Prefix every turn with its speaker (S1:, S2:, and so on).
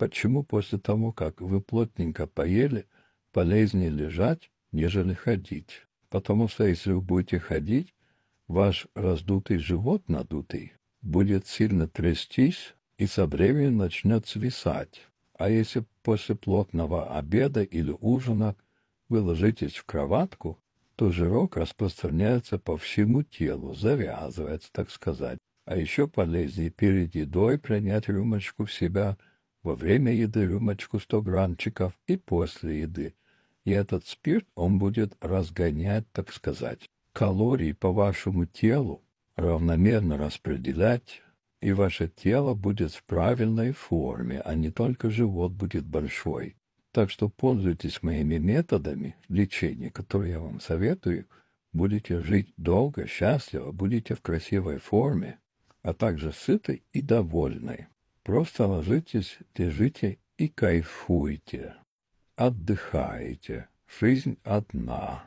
S1: Почему после того, как вы плотненько поели, полезнее лежать, нежели ходить? Потому что если вы будете ходить, ваш раздутый живот надутый будет сильно трястись и со временем начнет свисать. А если после плотного обеда или ужина вы ложитесь в кроватку, то жирок распространяется по всему телу, завязывается, так сказать. А еще полезнее перед едой принять рюмочку в себя во время еды рюмочку 100 граммчиков и после еды. И этот спирт, он будет разгонять, так сказать, калории по вашему телу, равномерно распределять, и ваше тело будет в правильной форме, а не только живот будет большой. Так что пользуйтесь моими методами лечения, которые я вам советую. Будете жить долго, счастливо, будете в красивой форме, а также сытой и довольной. Просто ложитесь, держите и кайфуйте. Отдыхайте. Жизнь одна.